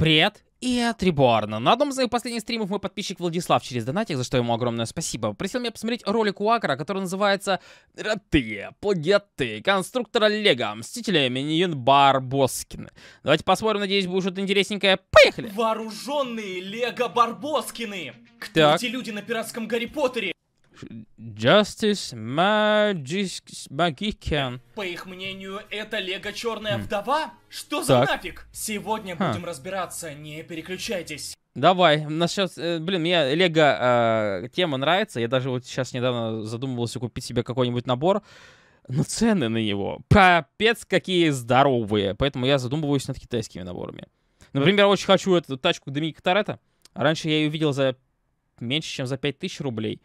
Привет, и от Реборна. На одном из моих последних стримов мой подписчик Владислав через донатик, за что ему огромное спасибо, просил меня посмотреть ролик у Акра, который называется «Роты, плагиаты, конструктора Лего, мстители, миньон Барбоскины». Давайте посмотрим, надеюсь, будет что-то интересненькое. Поехали! Вооруженные Лего Барбоскины! Кто так. эти люди на пиратском Гарри Поттере? Justice Magis... Magician. По их мнению, это Лего Черная хм. Вдова? Что за нафиг? Сегодня Ха. будем разбираться, не переключайтесь. Давай, насчет, э, блин, мне Лего э, тема нравится, я даже вот сейчас недавно задумывался купить себе какой-нибудь набор, но цены на него, капец, какие здоровые, поэтому я задумываюсь над китайскими наборами. Например, очень хочу эту тачку Доминика Торетто, раньше я ее видел за меньше, чем за 5000 рублей,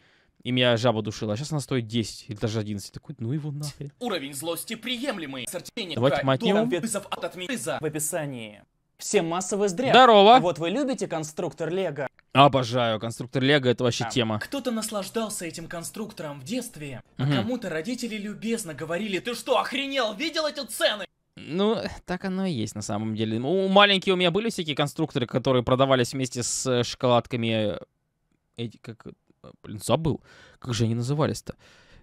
и меня жаба душила, сейчас а она стоит 10 или даже 11. Такой, ну его нахрен. Уровень злости приемлемый. Сортировка. Давайте мотивом. Вызов от отмеза. В описании. Все массовые зря. Здорово. А вот вы любите конструктор Лего? Обожаю. Конструктор Лего это вообще а. тема. Кто-то наслаждался этим конструктором в детстве, угу. а кому-то родители любезно говорили, ты что, охренел, видел эти цены? Ну, так оно и есть на самом деле. У маленькие у меня были всякие конструкторы, которые продавались вместе с э, шоколадками. Э, эти, как Э, блин, забыл. Как же они назывались-то?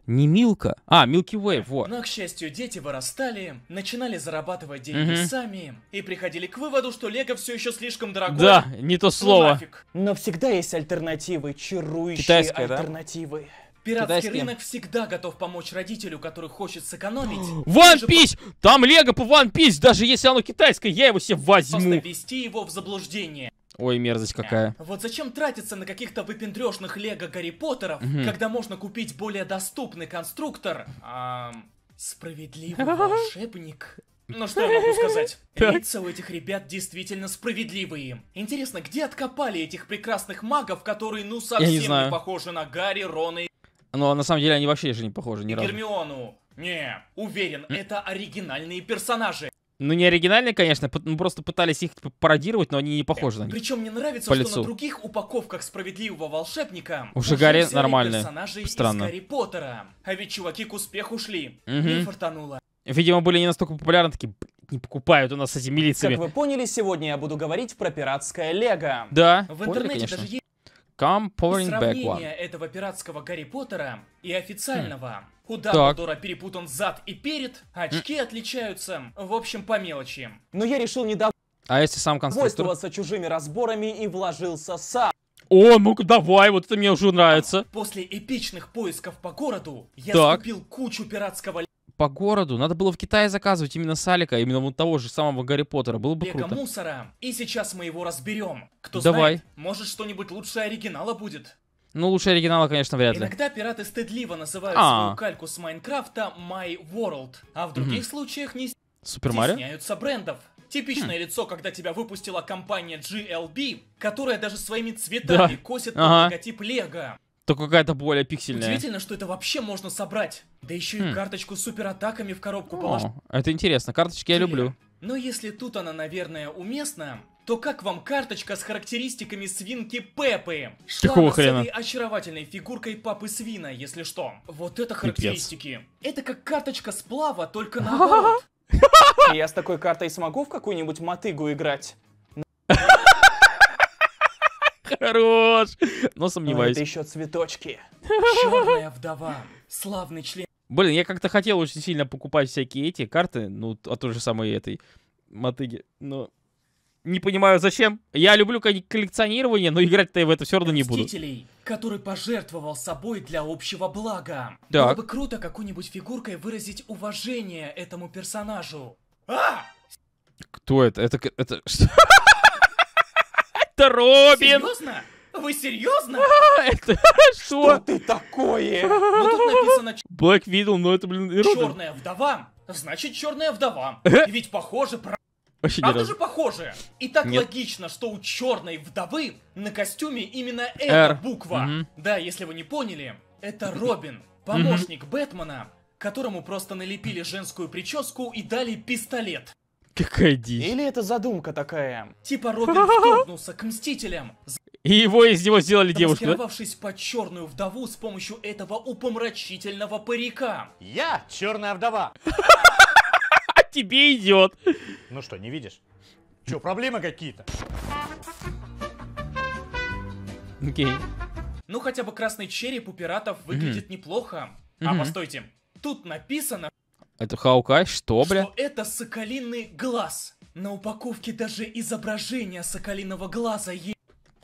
Не Милка. А, Милки Way, вот. Но, к счастью, дети вырастали, начинали зарабатывать деньги угу. сами и приходили к выводу, что Лего все еще слишком дорогое. Да, не то слово. Нафиг. Но всегда есть альтернативы, чарующие Китайская, альтернативы. Да? Пиратский Китайский. рынок всегда готов помочь родителю, который хочет сэкономить. One Piece! По... Там Лего по One Piece, даже если оно китайское, я его себе возьму. Просто вести его в заблуждение. Ой, мерзость какая. Вот зачем тратиться на каких-то выпендрёшных лего Гарри Поттеров, угу. когда можно купить более доступный конструктор? Эм, справедливый волшебник. Ну что я могу сказать? Лица у этих ребят действительно справедливые. Интересно, где откопали этих прекрасных магов, которые ну совсем не, не похожи на Гарри, Рона и... Ну, а на самом деле они вообще же не похожи ни разу. Гермиону. Не, уверен, это оригинальные персонажи. Ну, не оригинальные, конечно, мы ну, просто пытались их типа, пародировать, но они не похожи на них. Причем мне нравится, По что лицу. на других упаковках справедливого волшебника уже Шигари нормальные персонажей Странно. из Гарри Поттера. А ведь чуваки к успеху шли. Угу. Не фартануло. Видимо, были не настолько популярны, такие, не покупают у нас с этими милициями. Как вы поняли, сегодня я буду говорить про пиратское лего. Да, В поняли, интернете конечно. даже есть Come pouring back one. этого пиратского Гарри Поттера и официального. Хм. У Дамблдора перепутан зад и перед, очки отличаются. В общем, по мелочи. Но я решил недавно. А если сам конструктор? чужими разборами и вложился сам. О, ну давай, вот это мне уже нравится. После эпичных поисков по городу я так. скупил кучу пиратского по городу. Надо было в Китае заказывать именно Салика, именно вот того же самого Гарри Поттера. Было бы круто. мусора. И сейчас мы его разберем. Кто Давай. знает, может что-нибудь лучше оригинала будет. Ну, лучше оригинала, конечно, вряд ли. Иногда пираты стыдливо называют А. свою кальку с Майнкрафта My World, а в других случаях не Супер Марио? стесняются брендов. Типичное хм. лицо, когда тебя выпустила компания GLB, которая даже своими цветами Да. косит под Ага. логотип Лего. Только какая-то более пиксельная. Удивительно, что это вообще можно собрать. Да еще и хм. карточку с суператаками в коробку положить. это интересно. Карточки я люблю. Но если тут она, наверное, уместная то как вам карточка с характеристиками свинки Пеппы? Что, Какого с этой очаровательной фигуркой папы свина, если что. Вот это характеристики. Это как карточка сплава, только наоборот. Я с такой картой смогу в какую-нибудь мотыгу играть? Хорош! Но ну, сомневаюсь. это еще цветочки. Черная вдова. Славный член. Блин, я как-то хотел очень сильно покупать всякие эти карты, ну, от той же самой этой мотыги, но не понимаю зачем. Я люблю коллекционирование, но играть-то я в это все равно не буду. Мстителей, который пожертвовал собой для общего блага. Так. Было бы круто какой-нибудь фигуркой выразить уважение этому персонажу. А! Кто это? Это... Это... Это Робин! Серьезно? Вы серьезно? Это что? Что ты такое? Ну тут написано... Black это, блин, Черная вдова. Значит, черная вдова. Ведь похоже, правда. Вообще а это же похожая! И так Нет. логично, что у черной вдовы на костюме именно эта R. буква. Mm-hmm. Да, если вы не поняли, это Робин, помощник mm-hmm. Бэтмена, которому просто налепили женскую прическу и дали пистолет. Какая дичь. Или это задумка такая. Типа Робин вторгнулся к Мстителям. И его из него сделали девушку. Маскировавшись под черную вдову с помощью этого упомрачительного парика. Я черная вдова тебе идет. Ну что, не видишь? Че, проблемы какие-то? Окей. Okay. Ну хотя бы красный череп у пиратов выглядит mm-hmm. неплохо. Mm-hmm. А постойте, тут написано... Это Хаукай? Что, бля? Что это соколиный глаз. На упаковке даже изображение соколиного глаза есть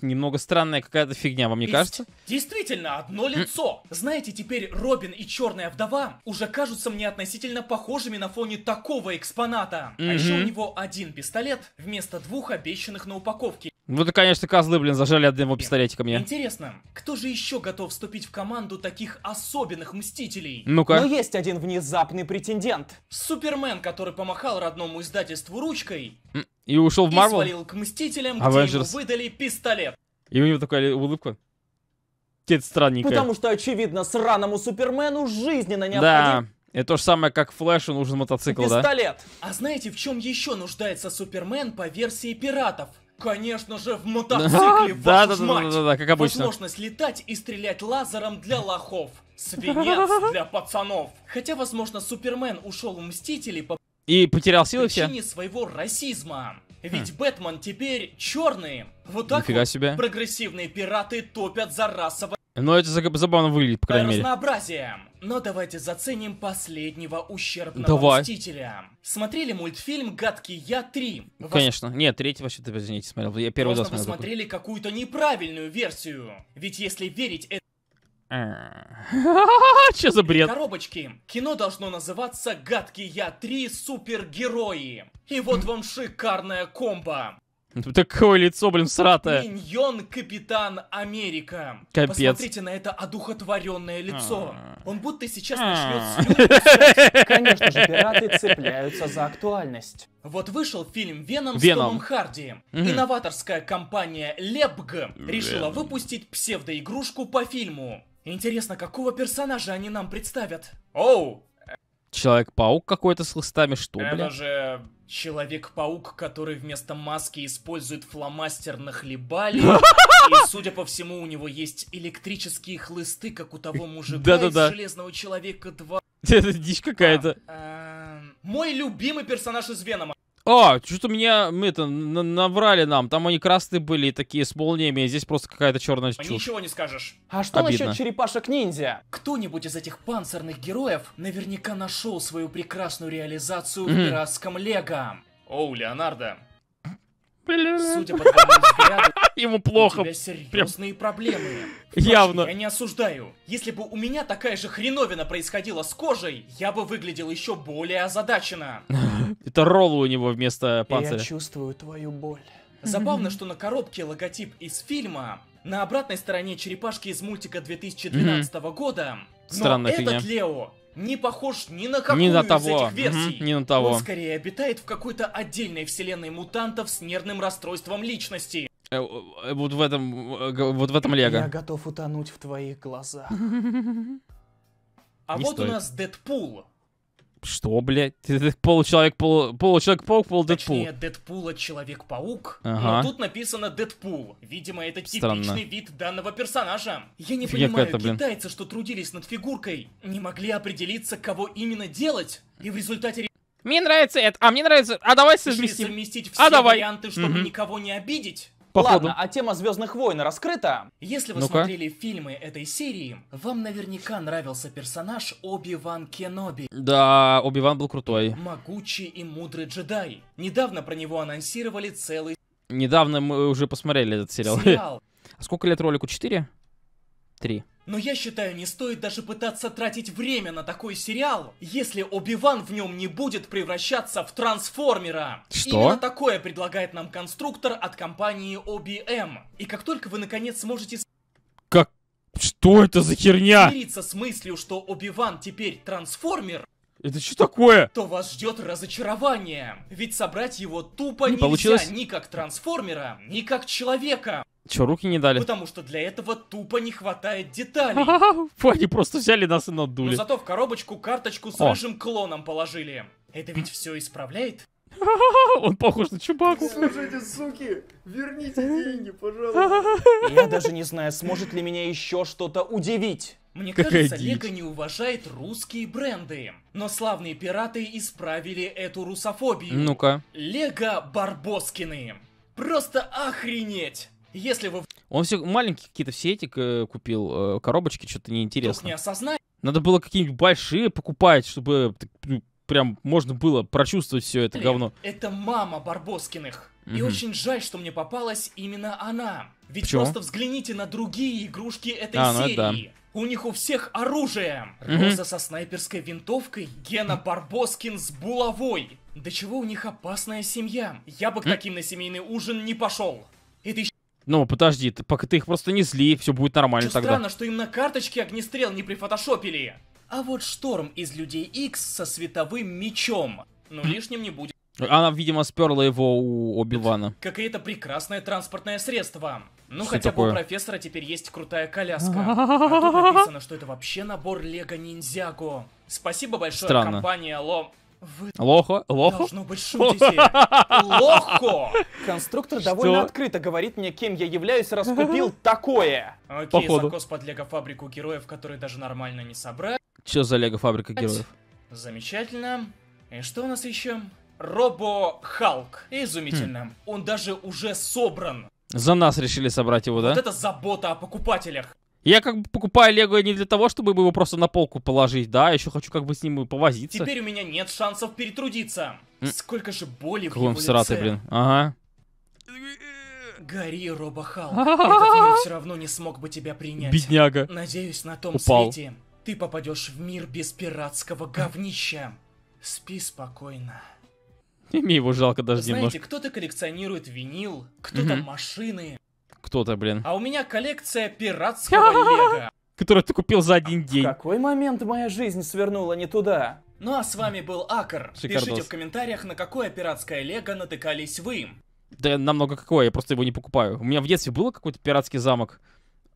немного странная какая-то фигня, вам не Ди- кажется? Действительно, одно лицо. Знаете, теперь Робин и Черная Вдова уже кажутся мне относительно похожими на фоне такого экспоната. А еще у него один пистолет вместо двух обещанных на упаковке. Ну это, конечно, козлы, блин, зажали одного пистолетика мне. Интересно, кто же еще готов вступить в команду таких особенных мстителей? Ну-ка. Но есть один внезапный претендент. Супермен, который помахал родному издательству ручкой. И ушел в Марвел? И свалил к мстителям, Avengers. где ему выдали пистолет. И у него такая улыбка. Тет странненькая. Потому что, очевидно, сраному Супермену жизненно необходимо... Да. Это то же самое, как Флэшу нужен мотоцикл, Пистолет. да? Пистолет! А знаете, в чем еще нуждается Супермен по версии пиратов? Конечно же, в мотоцикле, да, да, как обычно. Возможность летать и стрелять лазером для лохов. Свинец для пацанов. Хотя, возможно, Супермен ушел в Мстители по и потерял силы все? причине своего расизма. Хм. Ведь хм. Бэтмен теперь черный. Вот так Нифига вот себе. прогрессивные пираты топят за расово но это забавно выглядит, по крайней мере. Разнообразием! Но давайте заценим последнего ущербного Давай. мстителя. Смотрели мультфильм «Гадкий я 3»? Вас... Конечно. Нет, третий вообще, ты извините, смотрел. Я первый Просто раз смотрел. смотрели какую-то неправильную версию. Ведь если верить... Это... А. Че за бред? Коробочки. Кино должно называться «Гадкий я 3. Супергерои». И вот вам шикарная комбо. Такое лицо, блин, сратое. Миньон Капитан Америка. Капец. Посмотрите на это одухотворенное лицо. А. Он будто сейчас а. начнет Конечно же, пираты цепляются за актуальность. Вот вышел фильм «Веном» Веном. с Томом Харди. Угу. Инноваторская компания Лепг решила выпустить псевдоигрушку по фильму. Интересно, какого персонажа они нам представят? Оу! Человек-паук какой-то с листами, что, блин? же Человек-паук, который вместо маски использует фломастер на хлебале. И, судя по всему, у него есть электрические хлысты, как у того мужика да -да -да. из Железного Человека 2. Это дичь какая-то. А, а, мой любимый персонаж из Венома. А, что-то меня, мы это, наврали нам. Там они красные были такие с молниями, а здесь просто какая-то черная а чушь. Ничего не скажешь. А что Обидно. насчет черепашек-ниндзя? Кто-нибудь из этих панцирных героев наверняка нашел свою прекрасную реализацию mm -hmm. в пиратском лего. Оу, Леонардо. Бля. Судя по твоему взгляду, ему плохо. У тебя серьезные Прям... проблемы. Впрочем, Явно. Я не осуждаю. Если бы у меня такая же хреновина происходила с кожей, я бы выглядел еще более озадаченно. Это роллы у него вместо панциря. Я чувствую твою боль. Забавно, что на коробке логотип из фильма, на обратной стороне черепашки из мультика 2012 года. Странная Но фигня. этот Лео не похож ни на какую не на того. из этих версий. Угу, не на того. Он скорее обитает в какой-то отдельной вселенной мутантов с нервным расстройством личности. Э, э, вот в этом, э, вот в этом Лего. Я готов утонуть в твоих глазах. А не вот стоит. у нас Дэдпул, что, блядь? Получеловек, пол... Получеловек-паук, пол Дэдпул. Точнее, Дэдпула Человек-паук, ага. но тут написано Дэдпул. Видимо, это типичный Странно. вид данного персонажа. Я не Фигня понимаю, блин. китайцы, что трудились над фигуркой, не могли определиться, кого именно делать, и в результате... Мне нравится это, а мне нравится... А давай совместим. совместить а, все а давай. варианты, чтобы угу. никого не обидеть. Ладно, а тема Звездных войн раскрыта. Если вы ну смотрели фильмы этой серии, вам наверняка нравился персонаж Оби-Ван Кеноби. Да, Оби-Ван был крутой. Могучий и мудрый джедай. Недавно про него анонсировали целый... Недавно мы уже посмотрели этот сериал. сериал. А сколько лет ролику? Четыре? Три. Но я считаю, не стоит даже пытаться тратить время на такой сериал, если Оби-Ван в нем не будет превращаться в трансформера. Что? Именно такое предлагает нам конструктор от компании OBM. Эм. И как только вы наконец сможете... Как? Что это за херня? Смириться с мыслью, что Оби-Ван теперь трансформер, это что такое? То вас ждет разочарование. Ведь собрать его тупо не нельзя получилось? ни как трансформера, ни как человека. Че, руки не дали? Потому что для этого тупо не хватает деталей. Фу, Они просто взяли нас и надули. Но зато в коробочку карточку с О. рыжим клоном положили. Это ведь все исправляет? Он похож на Чубаку. Слушайте, суки, верните деньги, пожалуйста. Я даже не знаю, сможет ли меня еще что-то удивить. Мне Какая кажется, дичь. Лего не уважает русские бренды. Но славные пираты исправили эту русофобию. Ну-ка. Лего Барбоскины. Просто охренеть! Если вы... Он все маленькие какие-то все эти купил, э, коробочки, что-то неинтересно. не осознать. Надо было какие-нибудь большие покупать, чтобы э, ну, прям можно было прочувствовать все это говно. Это мама Барбоскиных. mm И очень жаль, что мне попалась именно она. Ведь Почему? просто взгляните на другие игрушки этой а, ну серии. Ну, да. У них у всех оружие. mm Роза со снайперской винтовкой, Гена Барбоскин с булавой. Да чего у них опасная семья. Я бы к таким на семейный ужин не пошел. Ну, подожди, ты, пока ты их просто не зли, все будет нормально Чё тогда. странно, что им на карточке огнестрел не прифотошопили. А вот Шторм из Людей X со световым мечом. Ну, лишним не будет. Она, видимо, сперла его у Оби-Вана. Какое-то прекрасное транспортное средство. Ну, что хотя такое? бы у профессора теперь есть крутая коляска. А тут написано, что это вообще набор Лего Ниндзяго. Спасибо большое, компании компания Ло... Вы... Лохо? Лохо? Должно быть, шутите. Лохо! Конструктор Что? довольно открыто говорит мне, кем я являюсь, раскупил такое. Окей, Походу. закос под лего-фабрику героев, который даже нормально не собрать. Че за лего-фабрика героев? Замечательно. И что у нас еще? Робо Халк. Изумительно. Хм. Он даже уже собран. За нас решили собрать его, да? Вот это забота о покупателях. Я как бы покупаю Лего не для того, чтобы его просто на полку положить, да, еще хочу как бы с ним повозиться. Теперь у меня нет шансов перетрудиться. Сколько же боли в его сратый, лице. блин. Ага. Гори, Робохал. Этот мир все равно не смог бы тебя принять. Бедняга. Надеюсь, на том Упал. свете ты попадешь в мир без пиратского говнища. Спи спокойно. И мне его жалко даже Знаете, немножко. Знаете, кто-то коллекционирует винил, кто-то машины, кто-то, блин. А у меня коллекция пиратского лего. которую ты купил за один день. В какой момент моя жизнь свернула не туда? Ну а с вами был Акар. Шикардос. Пишите в комментариях, на какое пиратское лего натыкались вы. Да намного какое, я просто его не покупаю. У меня в детстве был какой-то пиратский замок.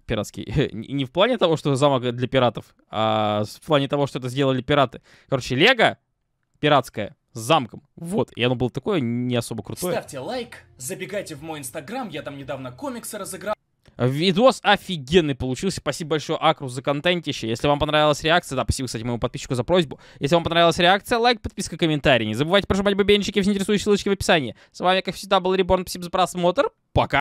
Пиратский. не в плане того, что замок для пиратов, а в плане того, что это сделали пираты. Короче, лего пиратское с замком. Вот, и оно было такое не особо крутое. Ставьте лайк, забегайте в мой инстаграм, я там недавно комиксы разыграл. Видос офигенный получился. Спасибо большое Акру за контентище. Если вам понравилась реакция, да, спасибо, кстати, моему подписчику за просьбу. Если вам понравилась реакция, лайк, подписка, комментарий. Не забывайте прожимать бубенчики в интересующие ссылочки в описании. С вами, как всегда, был Реборн. Спасибо за просмотр. Пока.